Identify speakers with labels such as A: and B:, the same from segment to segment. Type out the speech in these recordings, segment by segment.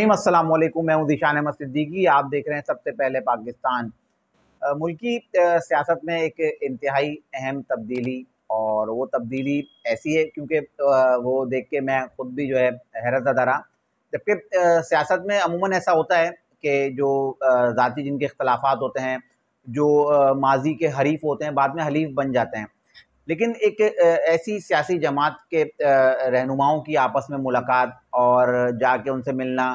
A: रहीम अस्सलाम वालेकुम मैं हूं दिशान अहमद सिद्दीकी आप देख रहे हैं सबसे पहले पाकिस्तान मुल्की सियासत में एक इंतहाई अहम तब्दीली और वो तब्दीली ऐसी है क्योंकि वो देख के मैं ख़ुद भी जो है हैरत अदा रहा जबकि सियासत में अमूमन ऐसा होता है कि जो ज़ाती जिनके अख्तलाफात होते हैं जो माजी के हरीफ होते हैं बाद में हलीफ बन जाते हैं लेकिन एक ऐसी सियासी जमात के रहनुमाओं की आपस में मुलाकात और जाके उनसे मिलना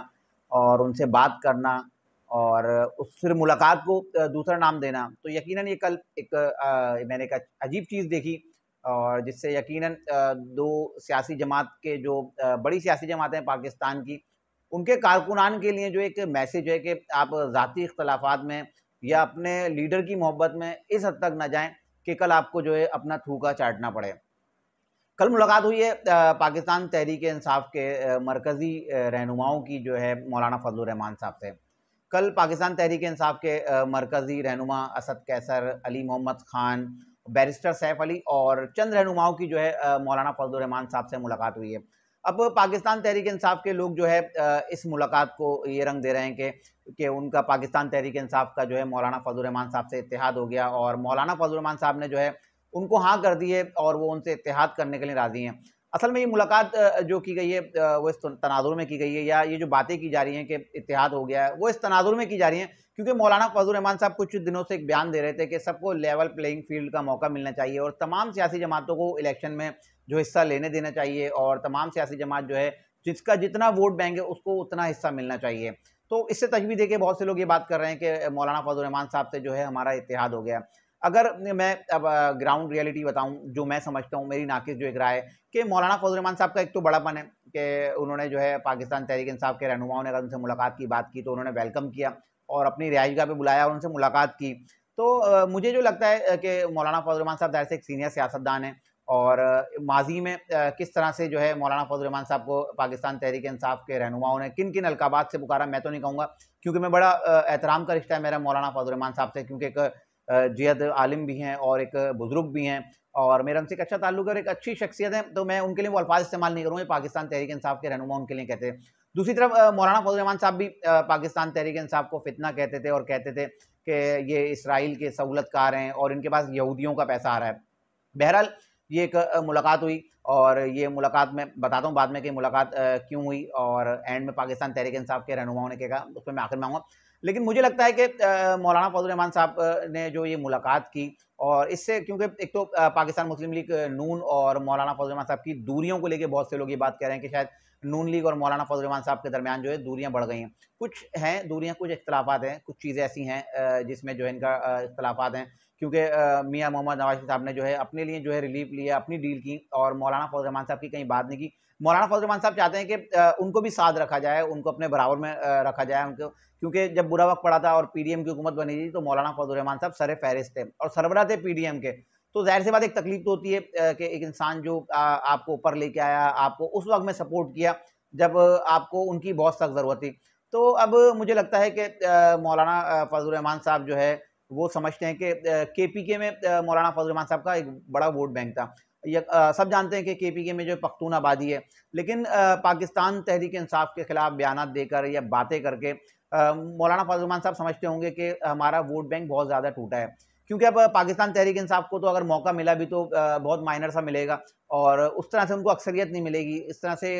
A: और उनसे बात करना और उस फिर मुलाकात को दूसरा नाम देना तो यकीनन ये कल एक आ, मैंने एक अजीब चीज़ देखी और जिससे यकीनन दो सियासी जमात के जो बड़ी सियासी जमातें पाकिस्तान की उनके कारकुनान के लिए जो एक मैसेज है कि आप ज़ाती इख्तलाफात में या अपने लीडर की मोहब्बत में इस हद तक ना जाएं कि कल आपको जो है अपना थूका चाटना पड़े कल मुलाकात हुई है पाकिस्तान तहरीक इंसाफ के मरकज़ी रहनुमाओं की जो है मौलाना फजल रहमान साहब से कल पाकिस्तान तहरीक इंसाफ के मरकज़ी रहनुमा असद कैसर अली मोहम्मद ख़ान बैरिस्टर सैफ अली और चंद रहनुमाओं की जो है मौलाना फजल रहमान साहब से मुलाकात हुई है अब पाकिस्तान तहरीक इंसाफ के लोग जो है इस मुलाकात को ये रंग दे रहे हैं कि कि उनका पाकिस्तान तहरीक इंसाफ का जो है मौलाना फजल रहमान साहब से इतिहाद हो गया और मौलाना फजल रहमान साहब ने जो है उनको हाँ कर दिए और वो उनसे इतिहाद करने के लिए राज़ी हैं असल में ये मुलाकात जो की गई है वो इस तनाजुर में की गई है या ये जो बातें की जा रही हैं कि इतिहाद हो गया है वो इस तनाजुर में की जा रही हैं क्योंकि मौलाना फजल रहमान साहब कुछ दिनों से एक बयान दे रहे थे कि सबको लेवल प्लेइंग फील्ड का मौका मिलना चाहिए और तमाम सियासी जमातों को इलेक्शन में जो हिस्सा लेने देना चाहिए और तमाम सियासी जमात जो है जिसका जितना वोट बैंक है उसको उतना हिस्सा मिलना चाहिए तो इससे तजवी देखिए बहुत से लोग ये बात कर रहे हैं कि मौलाना फजल रहमान साहब से जो है हमारा इतिहाद हो गया अगर मैं अब ग्राउंड रियलिटी बताऊं जो मैं समझता हूं मेरी नाकिस जो एक राय है कि मौलाना फजल रमान साहब का एक तो बड़ापन है कि उन्होंने जो है पाकिस्तान तहरीक इंसाफ के रहनुमाओं ने अगर उनसे मुलाकात की बात की तो उन्होंने वेलकम किया और अपनी रिहाइशगाह पर बुलाया और उनसे मुलाकात की तो मुझे जो लगता है कि मौलाना फजल रमान साहब दायर से एक सीनियर सियासतदान है और माजी में किस तरह से जो है मौलाना फजल रमान साहब को पाकिस्तान तहरीक इंसाफ के रहनुमाओं ने किन किन अलकाबात से पुकारा मैं तो नहीं कहूँगा क्योंकि मैं बड़ा एहतराम का रिश्ता है मेरा मौलाना फजल रमान साहब से क्योंकि एक जियद आलिम भी हैं और एक बुज़ुर्ग भी हैं और मेरा उनसे एक अच्छा ताल्लुक और एक अच्छी शख्सियत है तो मैं उनके लिए वो अल्फाज इस्तेमाल नहीं करूँगा पाकिस्तान तहरीक इंसाफ के रहनुमा उनके लिए कहते हैं दूसरी तरफ मौलाना फजलरहमान साहब भी पाकिस्तान तहरीक इंसाफ को फितना कहते थे और कहते थे कि ये इसराइल के सहूलतकार हैं और इनके पास यहूदियों का पैसा आ रहा है बहरहाल ये एक मुलाकात हुई और ये मुलाकात मैं बताता हूँ बाद में कि मुलाकात क्यों हुई और एंड में पाकिस्तान तहरीक इंसाफ के रहनुमाओं ने कहा उस पर मैं आखिर में आऊँगा लेकिन मुझे लगता है कि मौलाना फजल रहमान साहब ने जो ये मुलाकात की और इससे क्योंकि एक तो पाकिस्तान मुस्लिम लीग नून और मौलाना फजलरमान साहब की दूरियों को लेकर बहुत से लोग ये बात कह रहे हैं कि शायद नून लीग और मौलाना फजलरमान साहब के दरमियान जो है दूरियाँ बढ़ गई हैं कुछ हैं दूरियाँ कुछ अख्तलाफा हैं कुछ चीज़ें ऐसी हैं जिसमें जो है इनका अख्तलाफा हैं क्योंकि मियाँ मोहम्मद नवाज साहब ने जो है अपने लिए जो है रिलीफ लिया अपनी डील की और मौलाना रमान साहब की कहीं बात नहीं की मौलाना रमान साहब चाहते हैं कि उनको भी साथ रखा जाए उनको अपने बराबर में रखा जाए उनको क्योंकि जब बुरा वक्त पड़ा था और पीडीएम की हुकूमत बनी थी तो मौलाना फजलरहमान साहब सर फहरिस्त थे और सरबरा बात है पीडीएम के तो जाहिर सी बात एक तकलीफ तो होती है कि एक इंसान जो आ, आपको ऊपर लेके आया आपको उस वक्त में सपोर्ट किया जब आपको उनकी बहुत सख्त ज़रूरत थी तो अब मुझे लगता है कि मौलाना फजल रहमान साहब जो है वो समझते हैं कि के पी के में मौलाना फजल रहमान साहब का एक बड़ा वोट बैंक था आ, सब जानते हैं कि के पी के में जो पख्तून आबादी है लेकिन आ, पाकिस्तान तहरीक इंसाफ के ख़िलाफ़ बयान देकर या बातें करके मौलाना फजल रहमान साहब समझते होंगे कि हमारा वोट बैंक बहुत ज़्यादा टूटा है क्योंकि अब पाकिस्तान तहरीक इंसाफ को तो अगर मौका मिला भी तो बहुत माइनर सा मिलेगा और उस तरह से उनको अक्सरियत नहीं मिलेगी इस तरह से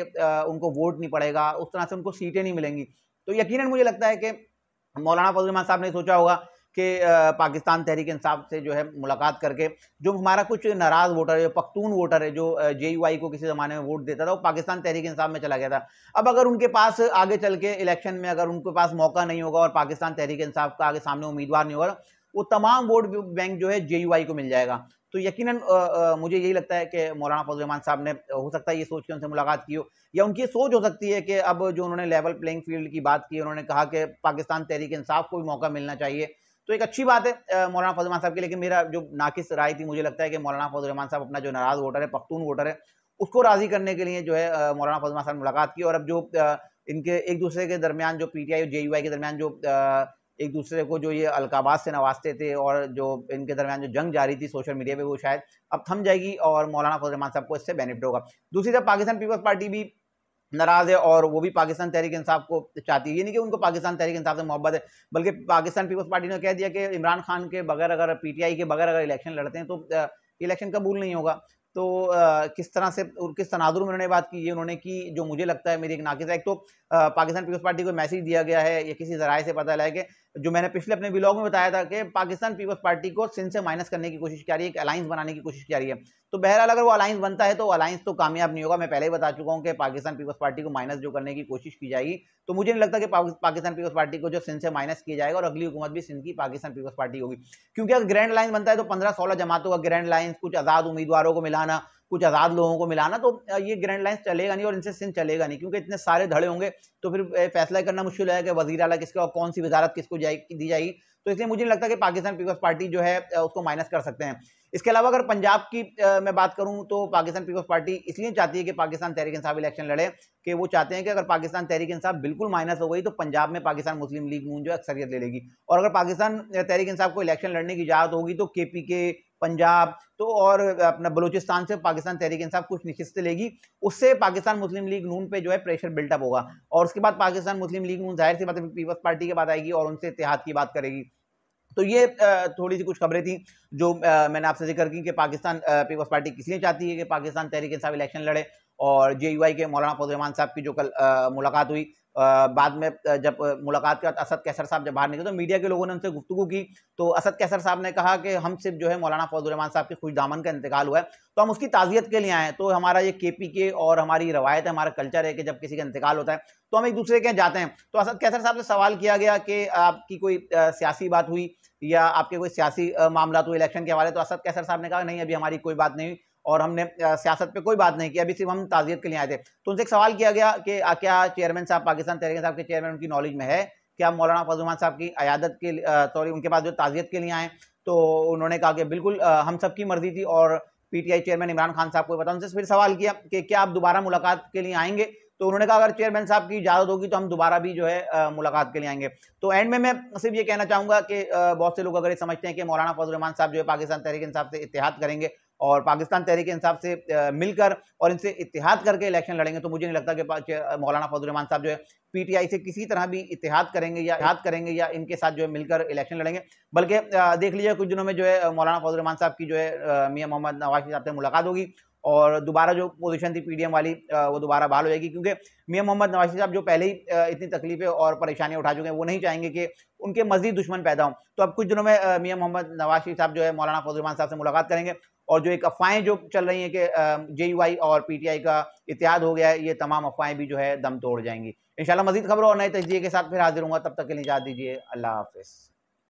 A: उनको वोट नहीं पड़ेगा उस तरह से उनको सीटें नहीं मिलेंगी तो यकीन मुझे लगता है कि मौलाना फजलमान साहब ने सोचा होगा कि पाकिस्तान तहरीक इंसाफ से जो है मुलाकात करके जो हमारा कुछ नाराज़ वोटर है पख्तून वोटर है जो जे को किसी ज़माने में वोट देता था वो पाकिस्तान तहरीक इंसाफ में चला गया था अब अगर उनके पास आगे चल के इलेक्शन में अगर उनके पास मौका नहीं होगा और पाकिस्तान तहरीक इंसाफ का आगे सामने उम्मीदवार नहीं होगा वो तमाम वोट बैंक जो है जे को मिल जाएगा तो यकीन मुझे यही लगता है कि मौलाना फजलरहमान साहब ने हो सकता है ये सोच के उनसे मुलाकात की हो या उनकी ये सोच हो सकती है कि अब जो उन्होंने लेवल प्लेइंग फील्ड की बात की उन्होंने कहा कि पाकिस्तान तहरीक इंसाफ को भी मौका मिलना चाहिए तो एक अच्छी बात है मौलाना फजलरहमान साहब की लेकिन मेरा जो नाकिस राय थी मुझे लगता है कि मौलाना फजलरहमान साहब अपना जो नाराज़ वोटर है पख्तून वोटर है उसको राज़ी करने के लिए जो है मौलाना फजलरहमान साहब ने मुलाकात की और अब जो इनके एक दूसरे के दरमियान जो पी टी आई और जे के दरमियान जो एक दूसरे को जो ये अलकाबाद से नवाजते थे और जो इनके दरमियान जो जंग जारी थी सोशल मीडिया पे वो शायद अब थम जाएगी और मौलाना फजलरहमान साहब को इससे बेनिफिट होगा दूसरी तरफ पाकिस्तान पीपल्स पार्टी भी नाराज़ है और वो भी पाकिस्तान तहरीक इंसाफ को चाहती है ये नहीं कि उनको पाकिस्तान तहरीक इंसाफ से मोहब्बत है बल्कि पाकिस्तान पीपल्स पार्टी ने कह दिया कि इमरान खान के बगैर अगर पीटीआई के बगैर अगर इलेक्शन लड़ते हैं तो इलेक्शन कबूल नहीं होगा तो आ, किस तरह से किस तनाजुर में उन्होंने बात की है उन्होंने की जो मुझे लगता है मेरी एक नाकिस है एक तो आ, पाकिस्तान पीपल्स पार्टी को मैसेज दिया गया है या किसी जराए से पता लगा कि जो मैंने पिछले अपने ब्लॉग में बताया था कि पाकिस्तान पीपल्स पार्टी को सिंध से माइनस करने की कोशिश किया रही है एक अलायंस बनाने की कोशिश किया रही है तो बहरहाल अगर वो अलायंस बनता है तो अलायंस तो कामयाब नहीं होगा मैं पहले ही बता चुका हूँ कि पाकिस्तान पीपल्स पार्टी को माइनस जो करने की कोशिश की जाएगी तो मुझे नहीं लगता कि पाकिस्तान पीपल्स पार्टी को जो सिंध से माइनस किया जाएगा और अगली हुकूमत भी सिंध की पाकिस्तान पीपल्स पार्टी होगी क्योंकि अगर ग्रैंड लाइन बनता है तो पंद्रह सोलह जमातों का ग्रैंड अलायंस कुछ आज़ाद उम्मीदवारों को मिलाना कुछ आज़ाद लोगों को मिलाना तो ये ग्रैंड लाइन चलेगा नहीं और इनसे सिंध चलेगा नहीं क्योंकि इतने सारे धड़े होंगे तो फिर फैसला करना मुश्किल है कि वजी अला किसके और कौन सी वजारत किसको जाएगी दी जाएगी तो इसलिए मुझे नहीं लगता कि पाकिस्तान पीपल्स पार्टी जो है उसको माइनस कर सकते हैं इसके अलावा अगर पंजाब की मैं बात करूं तो पाकिस्तान पीपल्स पार्टी इसलिए चाहती है कि पाकिस्तान तहरीक इंसाफ इलेक्शन लड़े कि वो चाहते हैं कि अगर पाकिस्तान तहरीक इंसाफ बिल्कुल माइनस हो गई तो पंजाब में पाकिस्तान मुस्लिम लीग नून जो अक्सरियत ले लेगी और अगर पाकिस्तान तहरीक इंसाफ को इलेक्शन लड़ने की इजाज़त होगी तो के पी के पंजाब तो और अपना बलूचिस्तान से पाकिस्तान तहरीक इंसाफ कुछ निश्चित लेगी उससे पाकिस्तान मुस्लिम लीग नून पे जो है प्रेशर बिल्टअप होगा और उसके बाद पाकिस्तान मुस्लिम लीग नून जाहिर सी बात पीपल्स पार्टी के बाद आएगी और उनसे इतिहाद की बात करेगी तो ये थोड़ी सी कुछ खबरें थी जो मैंने आपसे जिक्र की कि पाकिस्तान पीपल्स पार्टी किस लिए चाहती है कि पाकिस्तान तहरीक इंसाफ इलेक्शन लड़े और जे के मौलाना फजलरहमान साहब की जो कल मुलाकात हुई बाद में जब मुलाकात के बाद असद कैसर साहब जब बाहर निकले तो मीडिया के लोगों ने उनसे गुफ्तु की तो असद कैसर साहब ने कहा कि हम सिर्फ जो है मौलाना फौजुलरहमान साहब के खुश दामन का इंतकाल हुआ है तो हम उसकी ताज़ियत के लिए आए तो हमारा ये के पी के और हमारी रवायत है हमारा कल्चर है कि जब किसी का इंतकाल होता है तो हम एक दूसरे के जाते हैं तो असद कैसर साहब से सवाल किया गया कि आपकी कोई सियासी बात हुई या आपके कोई सियासी मामला हुए तो इलेक्शन के हवाले तो असद कैसर साहब ने कहा नहीं अभी हमारी कोई बात नहीं हुई और हमने सियासत पे कोई बात नहीं की अभी सिर्फ हम ताजियत के लिए आए थे तो उनसे एक सवाल किया गया कि क्या चेयरमैन साहब पाकिस्तान तहरीक साहब के चेयरमैन उनकी नॉलेज में है क्या मौलाना फजुमान साहब की अयादत के सॉरी उनके पास जो ताजियत के लिए आए तो उन्होंने कहा कि बिल्कुल हम सबकी मर्जी थी और पीटीआई चेयरमैन इमरान खान साहब को पता उनसे फिर सवाल किया कि क्या आप दोबारा मुलाकात के लिए आएंगे तो उन्होंने कहा अगर चेयरमैन साहब की इजाज़त होगी तो हम दोबारा भी जो है मुलाकात के लिए आएंगे तो एंड में मैं सिर्फ ये कहना चाहूँगा कि बहुत से लोग अगर ये समझते हैं कि मौलाना फजल साहब जो है पाकिस्तान तहरीक साहब से इतिहाद करेंगे और पाकिस्तान तहरीक इंसाफ से मिलकर और इनसे इतिहाद करके इलेक्शन लड़ेंगे तो मुझे नहीं लगता कि मौलाना फजलरहमान साहब जो है पीटीआई से किसी तरह भी इतिहाद करेंगे या इतिहाद करेंगे या इनके साथ जो है मिलकर इलेक्शन लड़ेंगे बल्कि देख लीजिए कुछ दिनों में जो है मौलाना फजलरहमान साहब की जो है मियाँ मोहम्मद नवाज साहब से मुलाकात होगी और दोबारा जो पोजीशन थी पीडीएम वाली वो दोबारा बहाल हो जाएगी क्योंकि मियाँ मोहम्मद नवाशी साहब जो पहले ही इतनी तकलीफें और परेशानियां उठा चुके हैं वो नहीं चाहेंगे कि उनके मजीद दुश्मन पैदा हों तो अब कुछ दिनों में मियाँ मोहम्मद नवाशी साहब जो है मौलाना फजलमान साहब से मुलाकात करेंगे और जो एक अफवाहें जो चल रही हैं कि जे और आई का इतिहाद हो गया है ये तमाम अफवाहें भी जो है दम तोड़ जाएंगी इंशाल्लाह मजीद खबरों और नए तजिए के साथ फिर हाजिर हूँ तब तक के लिए जा दीजिए अल्लाह हाफिज़